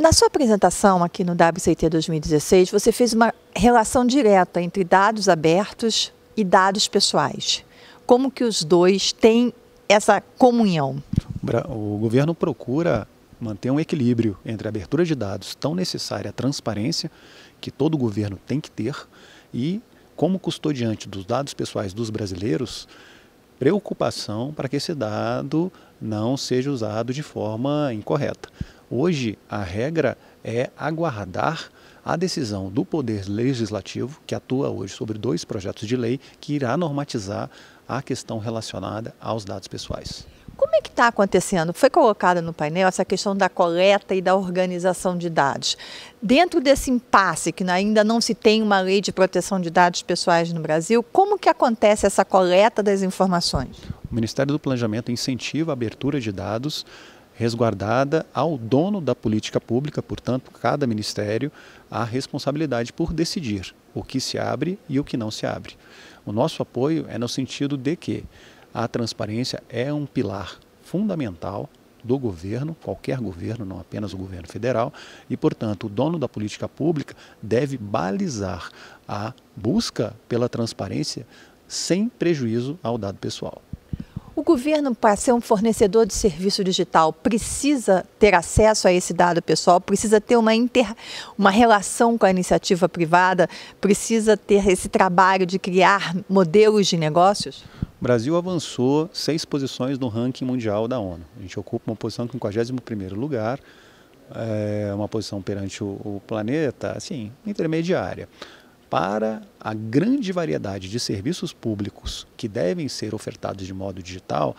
Na sua apresentação aqui no WCT 2016, você fez uma relação direta entre dados abertos e dados pessoais. Como que os dois têm essa comunhão? O governo procura manter um equilíbrio entre a abertura de dados tão necessária a transparência, que todo governo tem que ter, e, como custodiante dos dados pessoais dos brasileiros, preocupação para que esse dado não seja usado de forma incorreta. Hoje, a regra é aguardar a decisão do Poder Legislativo, que atua hoje sobre dois projetos de lei, que irá normatizar a questão relacionada aos dados pessoais. Como é que está acontecendo? Foi colocada no painel essa questão da coleta e da organização de dados. Dentro desse impasse, que ainda não se tem uma lei de proteção de dados pessoais no Brasil, como que acontece essa coleta das informações? O Ministério do Planejamento incentiva a abertura de dados resguardada ao dono da política pública, portanto, cada ministério, a responsabilidade por decidir o que se abre e o que não se abre. O nosso apoio é no sentido de que a transparência é um pilar fundamental do governo, qualquer governo, não apenas o governo federal, e, portanto, o dono da política pública deve balizar a busca pela transparência sem prejuízo ao dado pessoal. O governo, para ser um fornecedor de serviço digital, precisa ter acesso a esse dado pessoal, precisa ter uma, inter... uma relação com a iniciativa privada, precisa ter esse trabalho de criar modelos de negócios? O Brasil avançou seis posições no ranking mundial da ONU. A gente ocupa uma posição em 51 lugar, é uma posição perante o, o planeta, assim, intermediária para a grande variedade de serviços públicos que devem ser ofertados de modo digital,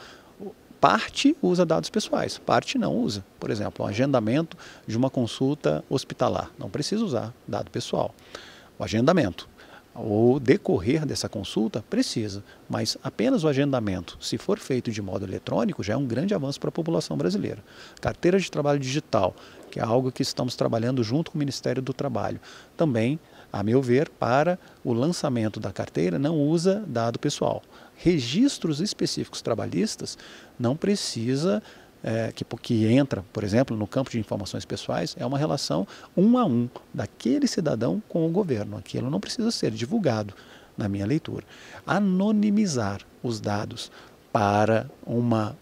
parte usa dados pessoais, parte não usa. Por exemplo, um agendamento de uma consulta hospitalar, não precisa usar dado pessoal. O agendamento, o decorrer dessa consulta precisa, mas apenas o agendamento, se for feito de modo eletrônico, já é um grande avanço para a população brasileira. Carteira de trabalho digital, que é algo que estamos trabalhando junto com o Ministério do Trabalho, também a meu ver, para o lançamento da carteira, não usa dado pessoal. Registros específicos trabalhistas não precisa é, que, que, entra, por exemplo, no campo de informações pessoais, é uma relação um a um daquele cidadão com o governo. Aquilo não precisa ser divulgado, na minha leitura. Anonimizar os dados para uma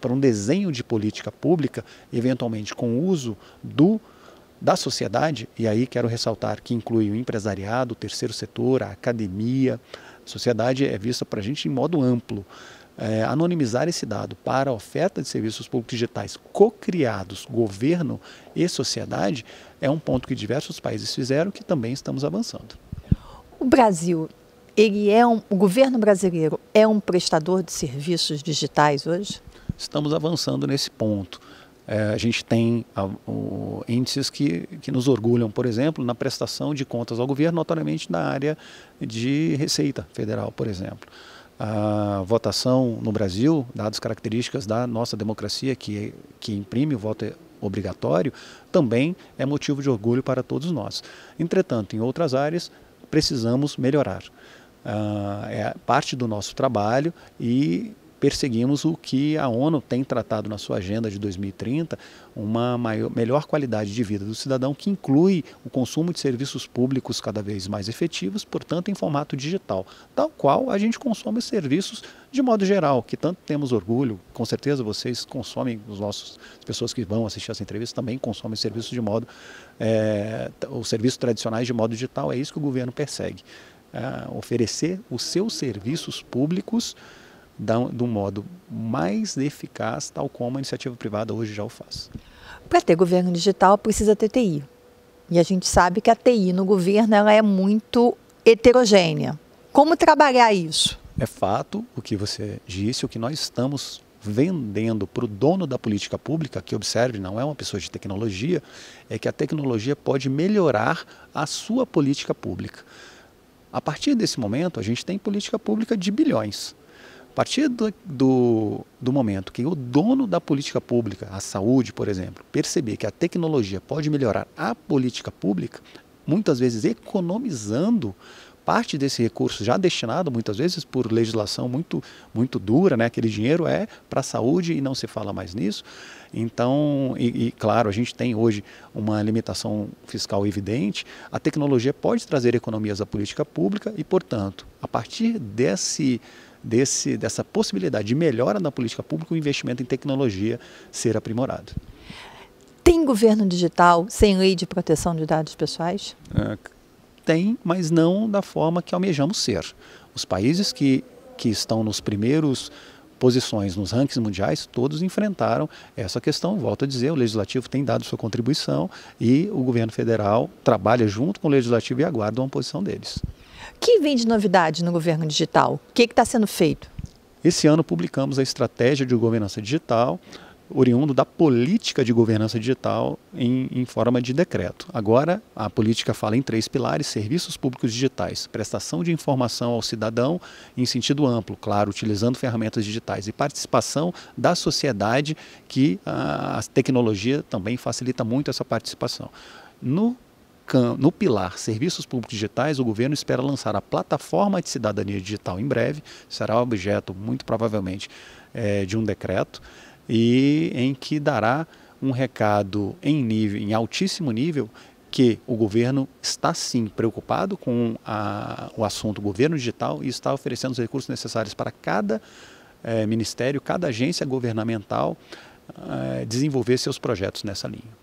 para um desenho de política pública, eventualmente com o uso do da sociedade, e aí quero ressaltar que inclui o empresariado, o terceiro setor, a academia. A sociedade é vista para a gente em modo amplo. É, anonimizar esse dado para a oferta de serviços públicos digitais cocriados governo e sociedade é um ponto que diversos países fizeram que também estamos avançando. O Brasil, ele é um, o governo brasileiro é um prestador de serviços digitais hoje? Estamos avançando nesse ponto. É, a gente tem índices que, que nos orgulham, por exemplo, na prestação de contas ao governo, notoriamente na área de Receita Federal, por exemplo. A votação no Brasil, dadas as características da nossa democracia, que, que imprime o voto obrigatório, também é motivo de orgulho para todos nós. Entretanto, em outras áreas, precisamos melhorar. Ah, é parte do nosso trabalho e perseguimos o que a ONU tem tratado na sua agenda de 2030, uma maior, melhor qualidade de vida do cidadão, que inclui o consumo de serviços públicos cada vez mais efetivos, portanto, em formato digital, tal qual a gente consome serviços de modo geral, que tanto temos orgulho, com certeza vocês consomem, os nossos as pessoas que vão assistir essa entrevista também consomem serviços de modo, é, os serviços tradicionais de modo digital, é isso que o governo persegue. É, oferecer os seus serviços públicos da, do modo mais eficaz, tal como a iniciativa privada hoje já o faz. Para ter governo digital, precisa ter TI. E a gente sabe que a TI no governo ela é muito heterogênea. Como trabalhar isso? É fato o que você disse, o que nós estamos vendendo para o dono da política pública, que observe, não é uma pessoa de tecnologia, é que a tecnologia pode melhorar a sua política pública. A partir desse momento, a gente tem política pública de bilhões. A partir do, do, do momento que o dono da política pública, a saúde, por exemplo, perceber que a tecnologia pode melhorar a política pública, muitas vezes economizando parte desse recurso já destinado muitas vezes por legislação muito muito dura, né? Aquele dinheiro é para a saúde e não se fala mais nisso. Então, e, e, claro, a gente tem hoje uma limitação fiscal evidente. A tecnologia pode trazer economias à política pública e, portanto, a partir desse Desse, dessa possibilidade de melhora na política pública, o investimento em tecnologia ser aprimorado. Tem governo digital sem lei de proteção de dados pessoais? É, tem, mas não da forma que almejamos ser. Os países que, que estão nos primeiros posições nos rankings mundiais, todos enfrentaram essa questão. Volto a dizer, o legislativo tem dado sua contribuição e o governo federal trabalha junto com o legislativo e aguarda uma posição deles. O que vem de novidade no governo digital? O que está sendo feito? Esse ano publicamos a estratégia de governança digital oriundo da política de governança digital em, em, forma de decreto. Agora, a política fala em três pilares: serviços públicos digitais, prestação de informação ao cidadão em sentido amplo, claro, utilizando ferramentas digitais, e participação da sociedade, que a, ah, a tecnologia também facilita muito essa participação. No no pilar Serviços Públicos Digitais, o governo espera lançar a plataforma de cidadania digital em breve. Será objeto, muito provavelmente, é, de um decreto e em que dará um recado em nível, em altíssimo nível, que o governo está sim preocupado com a, o assunto governo digital e está oferecendo os recursos necessários para cada é, ministério, cada agência governamental é, desenvolver seus projetos nessa linha.